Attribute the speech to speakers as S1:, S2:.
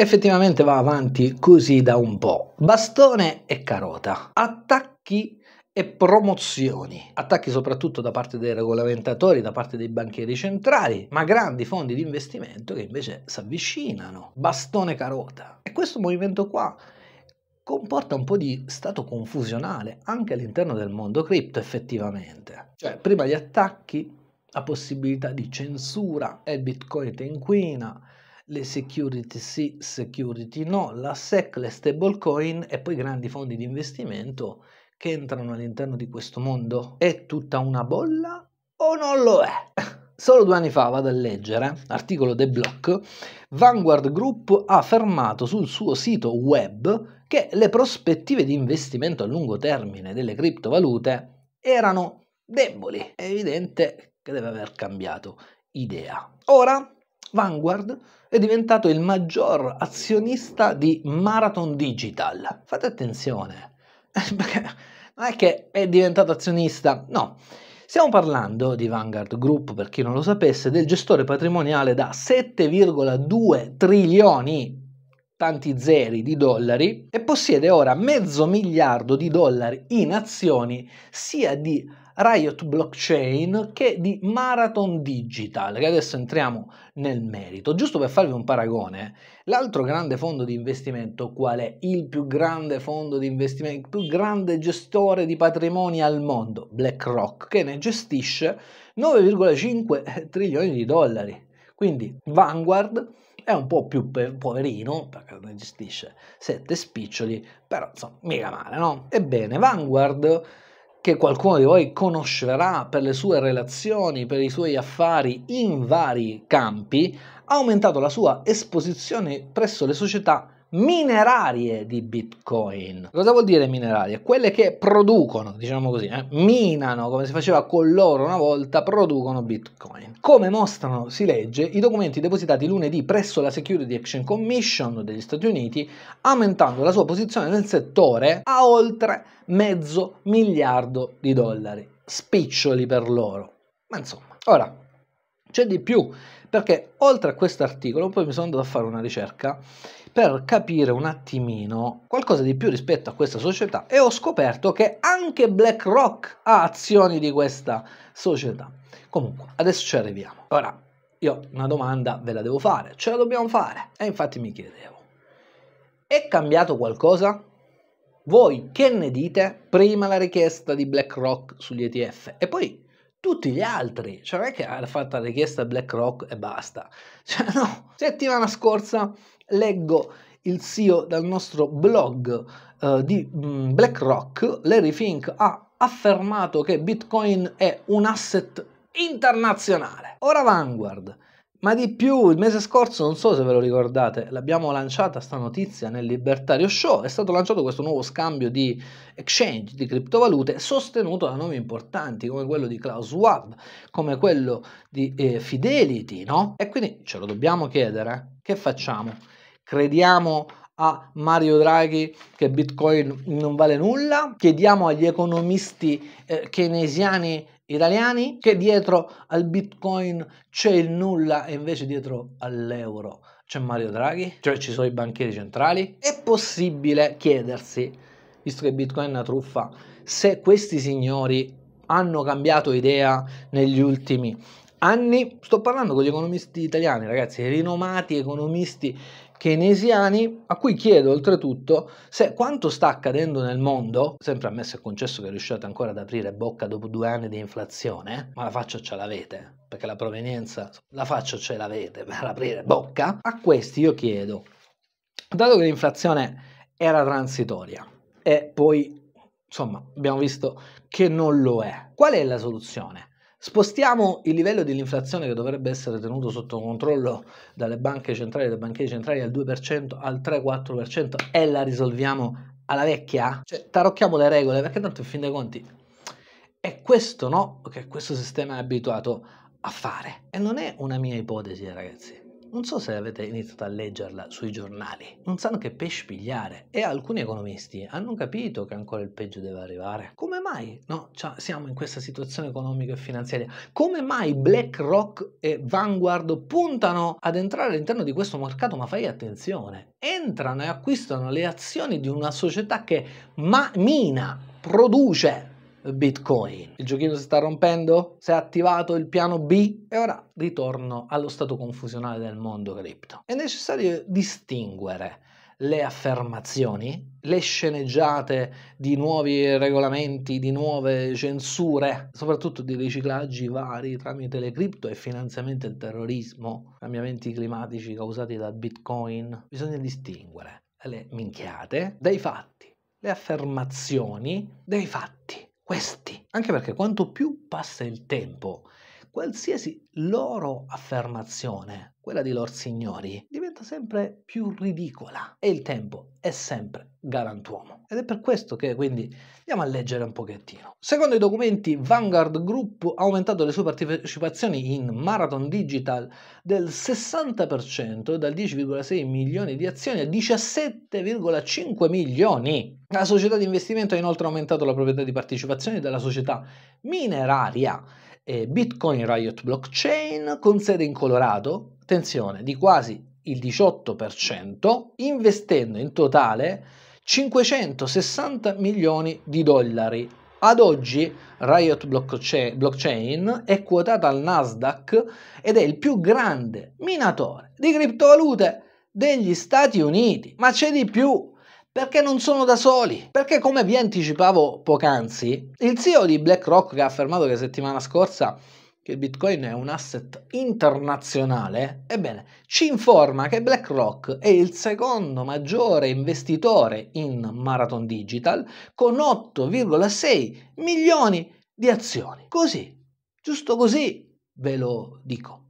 S1: effettivamente va avanti così da un po'. Bastone e carota. Attacchi e promozioni, attacchi soprattutto da parte dei regolamentatori, da parte dei banchieri centrali, ma grandi fondi di investimento che invece si avvicinano, bastone carota. E questo movimento qua comporta un po' di stato confusionale anche all'interno del mondo cripto effettivamente. Cioè, prima gli attacchi, la possibilità di censura, e Bitcoin te inquina, le security sì, security no, la SEC, le stablecoin e poi grandi fondi di investimento che entrano all'interno di questo mondo. È tutta una bolla o non lo è? Solo due anni fa, vado a leggere, eh, articolo The Block, Vanguard Group ha affermato sul suo sito web che le prospettive di investimento a lungo termine delle criptovalute erano deboli. È evidente che deve aver cambiato idea. Ora Vanguard è diventato il maggior azionista di Marathon Digital. Fate attenzione, perché non è che è diventato azionista, no. Stiamo parlando di Vanguard Group, per chi non lo sapesse, del gestore patrimoniale da 7,2 trilioni tanti zeri di dollari e possiede ora mezzo miliardo di dollari in azioni sia di Riot Blockchain che di Marathon Digital, che adesso entriamo nel merito. Giusto per farvi un paragone, l'altro grande fondo di investimento qual è? Il più grande fondo di investimento, il più grande gestore di patrimoni al mondo, BlackRock, che ne gestisce 9,5 trilioni di dollari. Quindi Vanguard è un po' più poverino, perché ne gestisce sette spiccioli, però insomma, mica male, no? Ebbene, Vanguard che qualcuno di voi conoscerà per le sue relazioni, per i suoi affari in vari campi, ha aumentato la sua esposizione presso le società minerarie di Bitcoin. Cosa vuol dire minerarie? Quelle che producono, diciamo così, eh, minano, come si faceva con l'oro una volta, producono Bitcoin. Come mostrano, si legge, i documenti depositati lunedì presso la Security Action Commission degli Stati Uniti, aumentando la sua posizione nel settore a oltre mezzo miliardo di dollari. Spiccioli per loro. Ma insomma, ora c'è di più, perché oltre a questo articolo poi mi sono andato a fare una ricerca per capire un attimino qualcosa di più rispetto a questa società e ho scoperto che anche BlackRock ha azioni di questa società. Comunque, adesso ci arriviamo. Ora, io una domanda ve la devo fare, ce la dobbiamo fare. E infatti mi chiedevo, è cambiato qualcosa? Voi che ne dite? Prima la richiesta di BlackRock sugli ETF e poi tutti gli altri. Cioè non è che ha fatto la richiesta a BlackRock e basta. Cioè no, settimana scorsa leggo il CEO del nostro blog eh, di mm, BlackRock, Larry Fink, ha affermato che Bitcoin è un asset internazionale. Ora Vanguard ma di più, il mese scorso, non so se ve lo ricordate, l'abbiamo lanciata sta notizia nel Libertario Show, è stato lanciato questo nuovo scambio di exchange di criptovalute sostenuto da nomi importanti come quello di Klaus Schwab, come quello di eh, Fidelity, no? E quindi ce lo dobbiamo chiedere, che facciamo? Crediamo a Mario Draghi che Bitcoin non vale nulla, chiediamo agli economisti eh, keynesiani italiani che dietro al Bitcoin c'è il nulla e invece dietro all'euro c'è Mario Draghi, cioè ci sono i banchieri centrali. È possibile chiedersi, visto che Bitcoin è una truffa, se questi signori hanno cambiato idea negli ultimi anni. Sto parlando con gli economisti italiani, ragazzi, rinomati economisti keynesiani a cui chiedo oltretutto se quanto sta accadendo nel mondo, sempre ammesso e concesso che riusciate ancora ad aprire bocca dopo due anni di inflazione, ma la faccia ce l'avete, perché la provenienza, la faccia ce l'avete per aprire bocca, a questi io chiedo, dato che l'inflazione era transitoria e poi insomma abbiamo visto che non lo è, qual è la soluzione? Spostiamo il livello dell'inflazione che dovrebbe essere tenuto sotto controllo dalle banche centrali, e dai banchieri centrali al 2%, al 3-4% e la risolviamo alla vecchia? Cioè, tarocchiamo le regole perché tanto in fin dei conti è questo no? che questo sistema è abituato a fare. E non è una mia ipotesi, ragazzi. Non so se avete iniziato a leggerla sui giornali, non sanno che pesce pigliare e alcuni economisti hanno capito che ancora il peggio deve arrivare. Come mai no, cioè, siamo in questa situazione economica e finanziaria? Come mai BlackRock e Vanguard puntano ad entrare all'interno di questo mercato? Ma fai attenzione, entrano e acquistano le azioni di una società che ma- mina, produce, Bitcoin. Il giochino si sta rompendo? Si è attivato il piano B? E ora ritorno allo stato confusionale del mondo cripto. È necessario distinguere le affermazioni, le sceneggiate di nuovi regolamenti, di nuove censure, soprattutto di riciclaggi vari tramite le cripto e finanziamenti del terrorismo, cambiamenti climatici causati da Bitcoin. Bisogna distinguere le minchiate dai fatti, le affermazioni dai fatti questi, anche perché quanto più passa il tempo qualsiasi loro affermazione, quella di lor signori, diventa sempre più ridicola e il tempo è sempre galantuomo. Ed è per questo che quindi andiamo a leggere un pochettino. Secondo i documenti, Vanguard Group ha aumentato le sue partecipazioni in Marathon Digital del 60%, dal 10,6 milioni di azioni a 17,5 milioni. La società di investimento ha inoltre aumentato la proprietà di partecipazioni della società mineraria Bitcoin Riot Blockchain con sede in Colorado, attenzione, di quasi il 18%, investendo in totale 560 milioni di dollari. Ad oggi Riot Blockchain è quotata al Nasdaq ed è il più grande minatore di criptovalute degli Stati Uniti. Ma c'è di più, perché non sono da soli. Perché come vi anticipavo poc'anzi, il CEO di BlackRock che ha affermato che settimana scorsa che il Bitcoin è un asset internazionale, ebbene, ci informa che BlackRock è il secondo maggiore investitore in Marathon Digital con 8,6 milioni di azioni. Così, giusto così, ve lo dico.